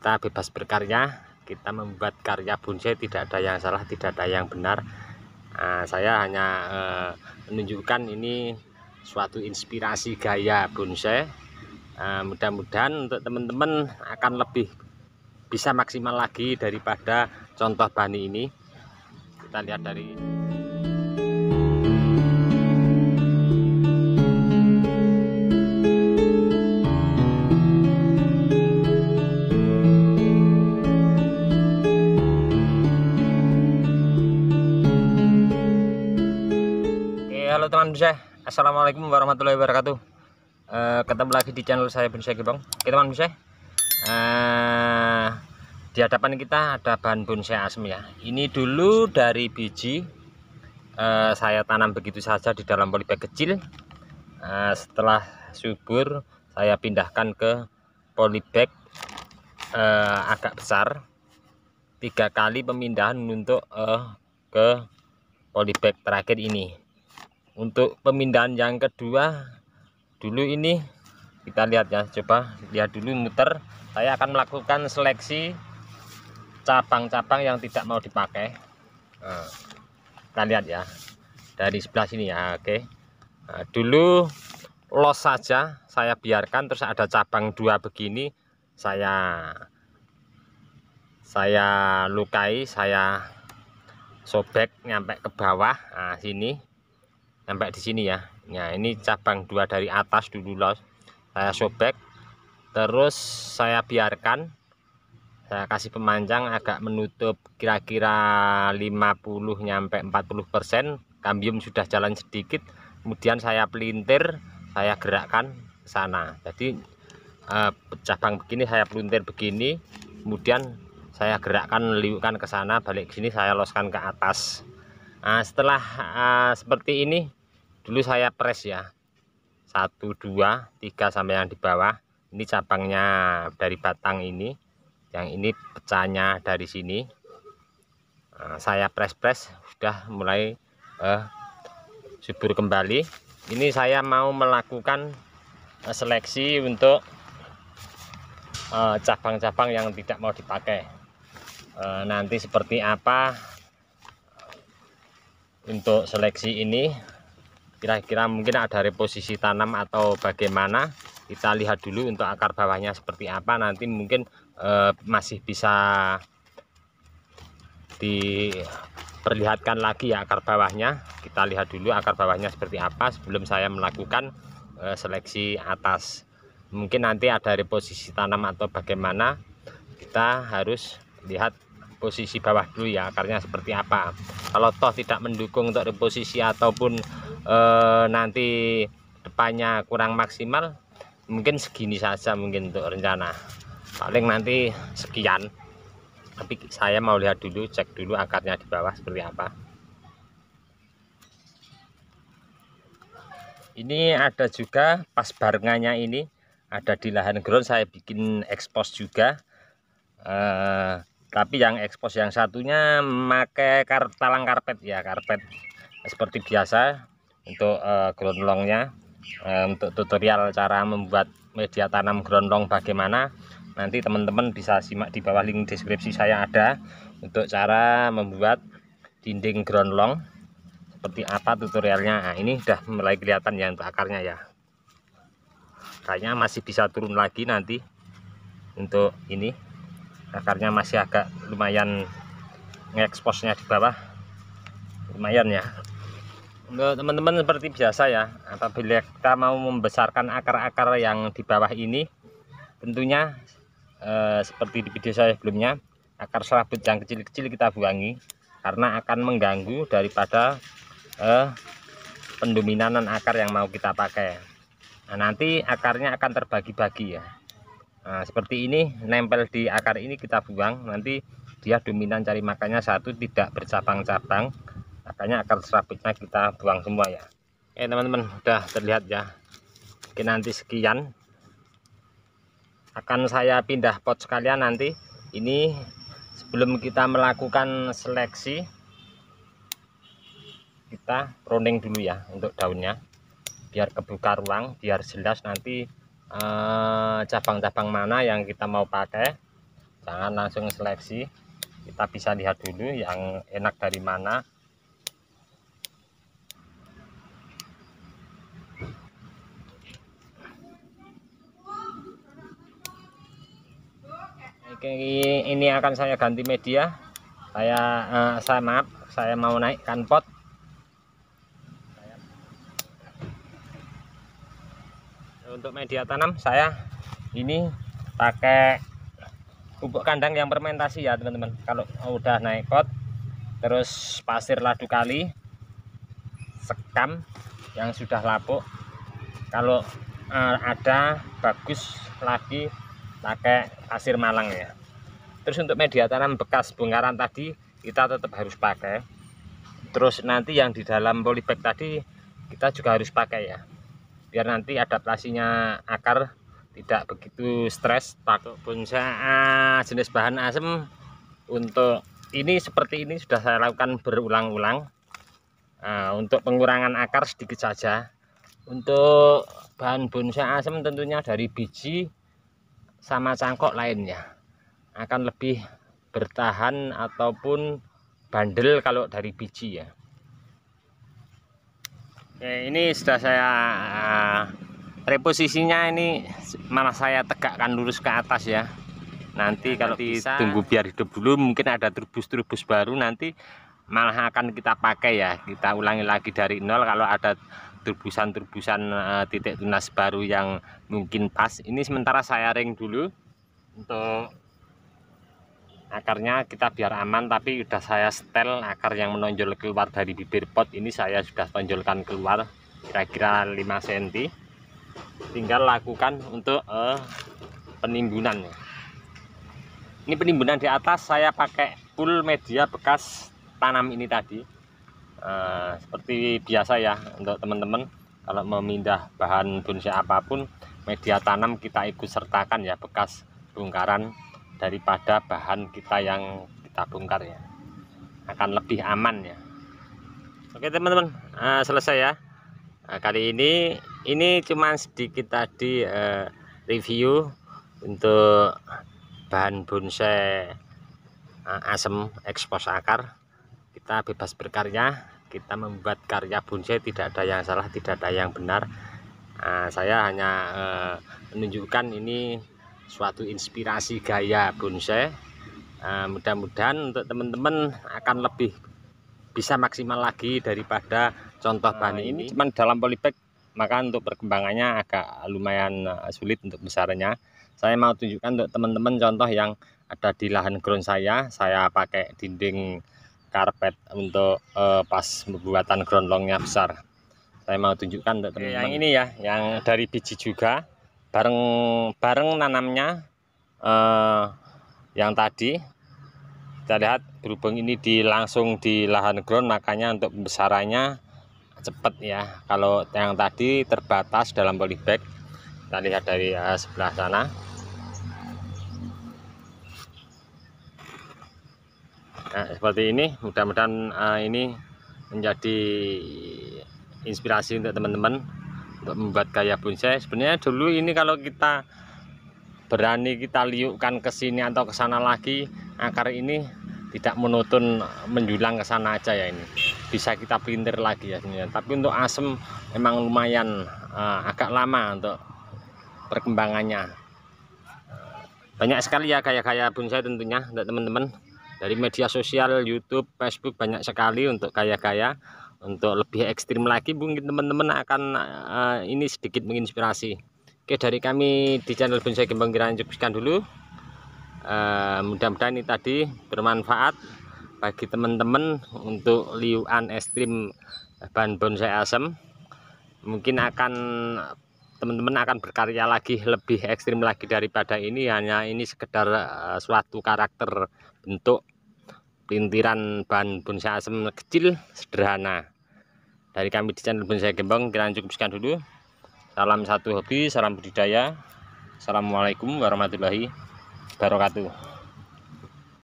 kita bebas berkarya kita membuat karya bonsai tidak ada yang salah tidak ada yang benar nah, saya hanya eh, menunjukkan ini suatu inspirasi gaya bonsai nah, mudah-mudahan untuk teman-teman akan lebih bisa maksimal lagi daripada contoh bani ini kita lihat dari ini halo teman bisa Assalamualaikum warahmatullahi wabarakatuh e, ketemu lagi di channel saya bonsai Gebong oke teman bisa e, di hadapan kita ada bahan bonsai asem ya ini dulu dari biji e, saya tanam begitu saja di dalam polybag kecil e, setelah subur saya pindahkan ke polybag e, agak besar tiga kali pemindahan untuk e, ke polybag terakhir ini untuk pemindahan yang kedua dulu ini kita lihat ya coba lihat dulu muter saya akan melakukan seleksi cabang-cabang yang tidak mau dipakai nah, kita lihat ya dari sebelah sini ya oke nah, dulu los saja saya biarkan terus ada cabang dua begini saya saya lukai saya sobek nyampe ke bawah nah, sini sampai di sini ya nah ini cabang dua dari atas dulu loh, saya sobek terus saya biarkan saya kasih pemanjang agak menutup kira-kira 50 nyampe 40 persen kambium sudah jalan sedikit kemudian saya pelintir saya gerakkan ke sana jadi eh, cabang begini saya pelintir begini kemudian saya gerakkan liukan ke sana balik ke sini saya loskan ke atas nah, setelah eh, seperti ini dulu saya press ya satu dua tiga sampai yang di bawah ini cabangnya dari batang ini yang ini pecahnya dari sini nah, saya press-press sudah mulai eh, subur kembali ini saya mau melakukan eh, seleksi untuk eh, cabang-cabang eh, yang tidak mau dipakai eh, nanti seperti apa untuk seleksi ini kira-kira mungkin ada reposisi tanam atau bagaimana kita lihat dulu untuk akar bawahnya seperti apa nanti mungkin eh, masih bisa diperlihatkan lagi ya akar bawahnya kita lihat dulu akar bawahnya seperti apa sebelum saya melakukan eh, seleksi atas mungkin nanti ada reposisi tanam atau bagaimana kita harus lihat posisi bawah dulu ya akarnya seperti apa kalau toh tidak mendukung untuk reposisi ataupun eh, nanti depannya kurang maksimal mungkin segini saja mungkin untuk rencana paling nanti sekian tapi saya mau lihat dulu cek dulu akarnya di bawah seperti apa ini ada juga pas barengannya ini ada di lahan ground saya bikin ekspos juga eh, tapi yang ekspos yang satunya memakai kar talang karpet ya karpet seperti biasa untuk uh, eh, grondongnya uh, eh, untuk tutorial cara membuat media tanam grondong bagaimana nanti teman-teman bisa simak di bawah link deskripsi saya ada untuk cara membuat dinding grondong seperti apa tutorialnya nah, ini sudah mulai kelihatan ya untuk akarnya ya Kayaknya masih bisa turun lagi nanti untuk ini akarnya masih agak lumayan ngeksposnya di bawah lumayan ya teman-teman seperti biasa ya apabila kita mau membesarkan akar-akar yang di bawah ini tentunya eh, seperti di video saya sebelumnya akar serabut yang kecil-kecil kita buangi karena akan mengganggu daripada eh, pendominanan akar yang mau kita pakai nah, nanti akarnya akan terbagi-bagi ya nah, seperti ini nempel di akar ini kita buang nanti dia dominan cari makannya satu tidak bercabang-cabang makanya akar serabutnya kita buang semua ya oke teman-teman udah terlihat ya oke nanti sekian akan saya pindah pot sekalian nanti ini sebelum kita melakukan seleksi kita pruning dulu ya untuk daunnya biar kebuka ruang biar jelas nanti eh, cabang-cabang eh, cabang -cabang mana yang kita mau pakai jangan langsung seleksi kita bisa lihat dulu yang enak dari mana ini akan saya ganti media saya eh, saya maaf saya mau naikkan pot untuk media tanam saya ini pakai pupuk kandang yang fermentasi ya teman-teman kalau udah naik pot terus pasir ladu kali sekam yang sudah lapuk kalau eh, ada bagus lagi pakai pasir malang ya terus untuk media tanam bekas bongkaran tadi kita tetap harus pakai terus nanti yang di dalam polybag tadi kita juga harus pakai ya biar nanti adaptasinya akar tidak begitu stres takut bonsai ah, jenis bahan asem untuk ini seperti ini sudah saya lakukan berulang-ulang nah, untuk pengurangan akar sedikit saja untuk bahan bonsai asem tentunya dari biji sama cangkok lainnya akan lebih bertahan ataupun bandel kalau dari biji ya Oke, ini sudah saya eh, reposisinya ini malah saya tegakkan lurus ke atas ya nanti nah, kalau bisa tunggu biar hidup dulu mungkin ada trubus-trubus baru nanti malah akan kita pakai ya kita ulangi lagi dari nol kalau ada terbusan-terbusan uh, titik tunas baru yang mungkin pas ini sementara saya ring dulu untuk akarnya kita biar aman tapi sudah saya setel akar yang menonjol keluar dari bibir pot ini saya sudah tonjolkan keluar kira-kira 5 cm tinggal lakukan untuk uh, penimbunan ini penimbunan di atas saya pakai full media bekas tanam ini tadi Eh, seperti biasa ya untuk teman-teman kalau memindah bahan bonsai apapun media tanam kita ikut sertakan ya bekas bongkaran daripada bahan kita yang kita bongkar ya akan lebih aman ya oke teman-teman uh, selesai ya uh, kali ini ini cuma sedikit tadi uh, review untuk bahan bonsai asem ekspos akar kita bebas berkarya kita membuat karya bonsai tidak ada yang salah tidak ada yang benar nah, saya hanya eh, menunjukkan ini suatu inspirasi gaya bonsai nah, mudah-mudahan untuk teman-teman akan lebih bisa maksimal lagi daripada contoh ah, bahan nah, ini cuman dalam polybag maka untuk perkembangannya agak lumayan eh, sulit untuk besarnya saya mau tunjukkan untuk teman-teman contoh yang ada di lahan ground saya saya pakai dinding karpet untuk uh, pas pembuatan gronlongnya besar saya mau tunjukkan untuk teman-teman yang ini ya yang dari biji juga bareng bareng nanamnya uh, yang tadi kita lihat berhubung ini di langsung di lahan ground makanya untuk pembesarannya cepat ya kalau yang tadi terbatas dalam polybag kita lihat dari uh, sebelah sana nah, seperti ini mudah-mudahan uh, ini menjadi inspirasi untuk teman-teman untuk membuat gaya bonsai sebenarnya dulu ini kalau kita berani kita liukkan ke sini atau ke sana lagi akar ini tidak menutun menjulang ke sana aja ya ini bisa kita printer lagi ya sebenarnya tapi untuk asem memang lumayan uh, agak lama untuk perkembangannya banyak sekali ya gaya-gaya bonsai tentunya untuk teman-teman dari media sosial YouTube Facebook banyak sekali untuk kaya-kaya untuk lebih ekstrim lagi mungkin teman-teman akan uh, ini sedikit menginspirasi Oke dari kami di channel Bonsai Gembong Kiraan cukupkan dulu uh, mudah-mudahan ini tadi bermanfaat bagi teman-teman untuk liuan ekstrim bahan bonsai asem mungkin akan teman-teman akan berkarya lagi lebih ekstrim lagi daripada ini hanya ini sekedar eh, suatu karakter bentuk Pelintiran bahan bonsai asem kecil sederhana. Dari kami di channel Bonsai Gembong, kita cukup sekian dulu. Salam satu hobi, salam budidaya. Assalamualaikum warahmatullahi wabarakatuh.